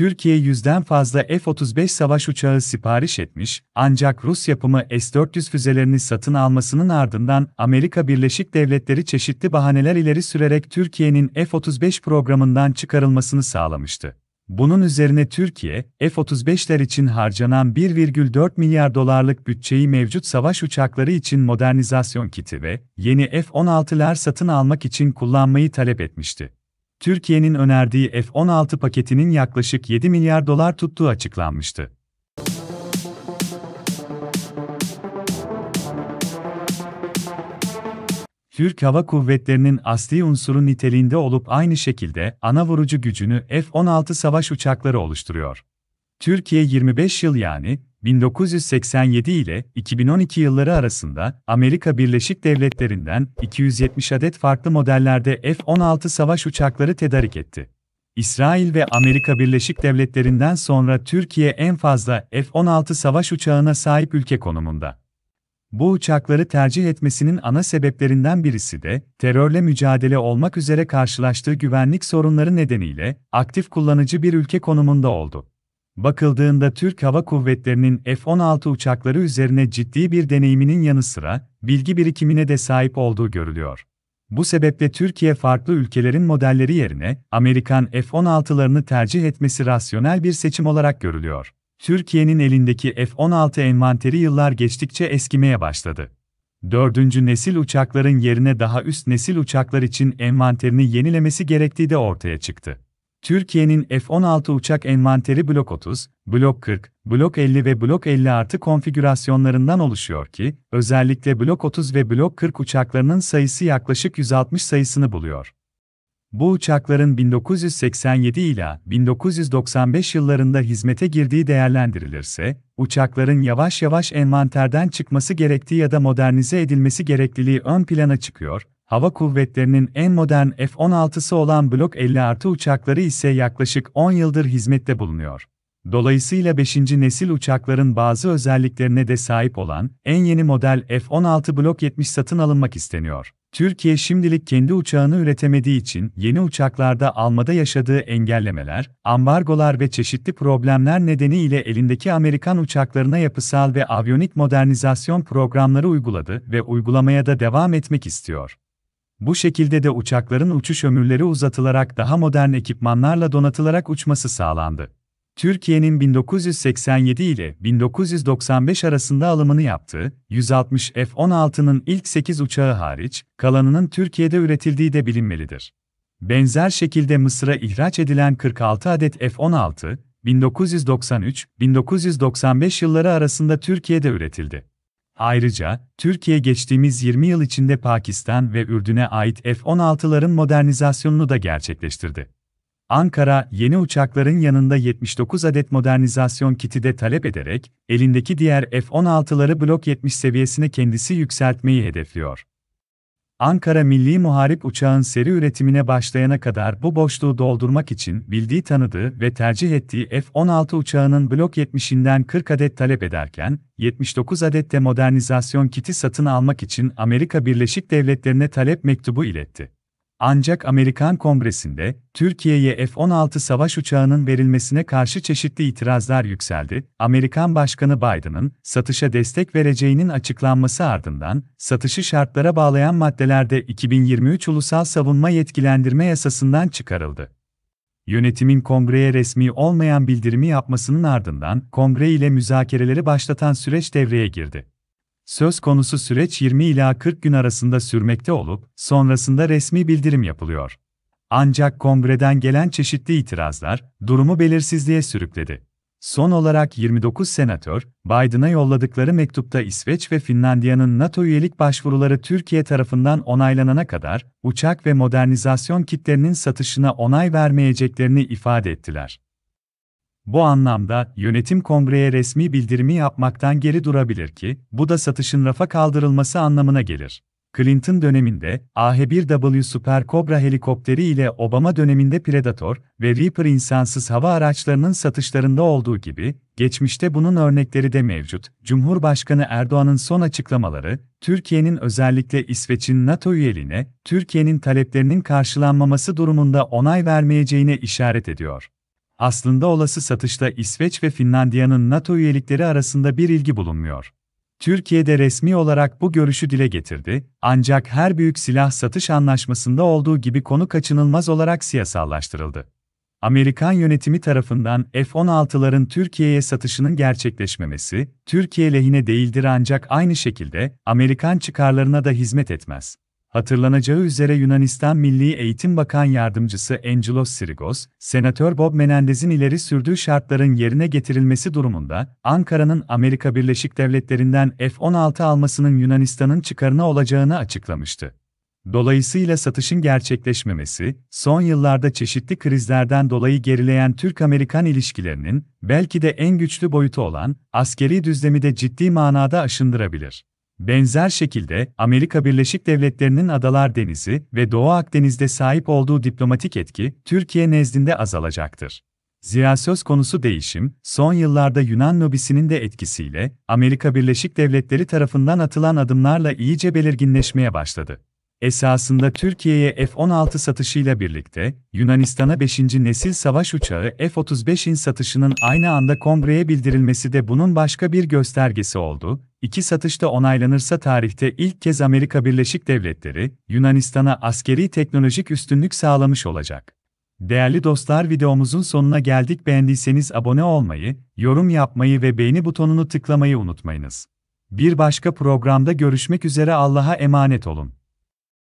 Türkiye yüzden fazla F-35 savaş uçağı sipariş etmiş, ancak Rus yapımı S-400 füzelerini satın almasının ardından Amerika Birleşik Devletleri çeşitli bahaneler ileri sürerek Türkiye'nin F-35 programından çıkarılmasını sağlamıştı. Bunun üzerine Türkiye, F-35'ler için harcanan 1,4 milyar dolarlık bütçeyi mevcut savaş uçakları için modernizasyon kiti ve yeni F-16'lar satın almak için kullanmayı talep etmişti. Türkiye'nin önerdiği F-16 paketinin yaklaşık 7 milyar dolar tuttuğu açıklanmıştı. Türk Hava Kuvvetleri'nin asli unsuru niteliğinde olup aynı şekilde ana vurucu gücünü F-16 savaş uçakları oluşturuyor. Türkiye 25 yıl yani 1987 ile 2012 yılları arasında Amerika Birleşik Devletleri'nden 270 adet farklı modellerde F-16 savaş uçakları tedarik etti. İsrail ve Amerika Birleşik Devletleri'nden sonra Türkiye en fazla F-16 savaş uçağına sahip ülke konumunda. Bu uçakları tercih etmesinin ana sebeplerinden birisi de terörle mücadele olmak üzere karşılaştığı güvenlik sorunları nedeniyle aktif kullanıcı bir ülke konumunda oldu. Bakıldığında Türk Hava Kuvvetleri'nin F-16 uçakları üzerine ciddi bir deneyiminin yanı sıra, bilgi birikimine de sahip olduğu görülüyor. Bu sebeple Türkiye farklı ülkelerin modelleri yerine Amerikan F-16'larını tercih etmesi rasyonel bir seçim olarak görülüyor. Türkiye'nin elindeki F-16 envanteri yıllar geçtikçe eskimeye başladı. Dördüncü nesil uçakların yerine daha üst nesil uçaklar için envanterini yenilemesi gerektiği de ortaya çıktı. Türkiye'nin F-16 uçak envanteri Blok 30, Blok 40, Blok 50 ve Blok 50 artı konfigürasyonlarından oluşuyor ki, özellikle Blok 30 ve Blok 40 uçaklarının sayısı yaklaşık 160 sayısını buluyor. Bu uçakların 1987 ile 1995 yıllarında hizmete girdiği değerlendirilirse, uçakların yavaş yavaş envanterden çıkması gerektiği ya da modernize edilmesi gerekliliği ön plana çıkıyor, Hava kuvvetlerinin en modern F-16'sı olan blok 50 artı uçakları ise yaklaşık 10 yıldır hizmette bulunuyor. Dolayısıyla 5. nesil uçakların bazı özelliklerine de sahip olan en yeni model F-16 blok 70 satın alınmak isteniyor. Türkiye şimdilik kendi uçağını üretemediği için yeni uçaklarda almada yaşadığı engellemeler, ambargolar ve çeşitli problemler nedeniyle elindeki Amerikan uçaklarına yapısal ve aviyonik modernizasyon programları uyguladı ve uygulamaya da devam etmek istiyor. Bu şekilde de uçakların uçuş ömürleri uzatılarak daha modern ekipmanlarla donatılarak uçması sağlandı. Türkiye'nin 1987 ile 1995 arasında alımını yaptığı 160 F-16'nın ilk 8 uçağı hariç, kalanının Türkiye'de üretildiği de bilinmelidir. Benzer şekilde Mısır'a ihraç edilen 46 adet F-16, 1993-1995 yılları arasında Türkiye'de üretildi. Ayrıca, Türkiye geçtiğimiz 20 yıl içinde Pakistan ve Ürdün'e ait F-16'ların modernizasyonunu da gerçekleştirdi. Ankara, yeni uçakların yanında 79 adet modernizasyon kiti de talep ederek, elindeki diğer F-16'ları Blok 70 seviyesine kendisi yükseltmeyi hedefliyor. Ankara Milli Muharip Uçağın seri üretimine başlayana kadar bu boşluğu doldurmak için bildiği tanıdığı ve tercih ettiği F-16 uçağının blok 70'inden 40 adet talep ederken, 79 adet de modernizasyon kiti satın almak için Amerika Birleşik Devletleri'ne talep mektubu iletti. Ancak Amerikan Kongresi'nde Türkiye'ye F-16 savaş uçağının verilmesine karşı çeşitli itirazlar yükseldi. Amerikan Başkanı Biden'ın satışa destek vereceğinin açıklanması ardından satışı şartlara bağlayan maddelerde 2023 Ulusal Savunma Yetkilendirme Yasasından çıkarıldı yönetimin kongreye resmi olmayan bildirimi yapmasının ardından kongre ile müzakereleri başlatan süreç devreye girdi söz konusu süreç 20 ila 40 gün arasında sürmekte olup, sonrasında resmi bildirim yapılıyor. Ancak kongreden gelen çeşitli itirazlar, durumu belirsizliğe sürükledi. Son olarak 29 senatör, Biden'a yolladıkları mektupta İsveç ve Finlandiya'nın NATO üyelik başvuruları Türkiye tarafından onaylanana kadar, uçak ve modernizasyon kitlerinin satışına onay vermeyeceklerini ifade ettiler. Bu anlamda, yönetim kongreye resmi bildirimi yapmaktan geri durabilir ki, bu da satışın rafa kaldırılması anlamına gelir. Clinton döneminde AH-1W Super Cobra helikopteri ile Obama döneminde Predator ve Reaper insansız hava araçlarının satışlarında olduğu gibi, geçmişte bunun örnekleri de mevcut. Cumhurbaşkanı Erdoğan'ın son açıklamaları, Türkiye'nin özellikle İsveç'in NATO üyeliğine, Türkiye'nin taleplerinin karşılanmaması durumunda onay vermeyeceğine işaret ediyor. Aslında olası satışta İsveç ve Finlandiya'nın NATO üyelikleri arasında bir ilgi bulunmuyor. Türkiye'de resmi olarak bu görüşü dile getirdi, ancak her büyük silah satış anlaşmasında olduğu gibi konu kaçınılmaz olarak siyasallaştırıldı. Amerikan yönetimi tarafından F-16'ların Türkiye'ye satışının gerçekleşmemesi, Türkiye lehine değildir ancak aynı şekilde Amerikan çıkarlarına da hizmet etmez. Hatırlanacağı üzere Yunanistan Milli Eğitim Bakan Yardımcısı Angelos Sirigos, Senatör Bob Menendez'in ileri sürdüğü şartların yerine getirilmesi durumunda, Ankara'nın Amerika Birleşik Devletleri'nden F-16 almasının Yunanistan'ın çıkarına olacağını açıklamıştı. Dolayısıyla satışın gerçekleşmemesi, son yıllarda çeşitli krizlerden dolayı gerileyen Türk-Amerikan ilişkilerinin, belki de en güçlü boyutu olan, askeri düzlemi de ciddi manada aşındırabilir. Benzer şekilde Amerika Birleşik Devletleri'nin Adalar Denizi ve Doğu Akdeniz'de sahip olduğu diplomatik etki Türkiye nezdinde azalacaktır. Zira söz konusu değişim, son yıllarda Yunan lobisinin de etkisiyle Amerika Birleşik Devletleri tarafından atılan adımlarla iyice belirginleşmeye başladı. Esasında Türkiye'ye F-16 satışıyla birlikte, Yunanistan'a 5. nesil savaş uçağı F-35'in satışının aynı anda kongreye bildirilmesi de bunun başka bir göstergesi oldu. İki satışta onaylanırsa tarihte ilk kez Amerika Birleşik Devletleri, Yunanistan'a askeri teknolojik üstünlük sağlamış olacak. Değerli dostlar videomuzun sonuna geldik beğendiyseniz abone olmayı, yorum yapmayı ve beğeni butonunu tıklamayı unutmayınız. Bir başka programda görüşmek üzere Allah'a emanet olun.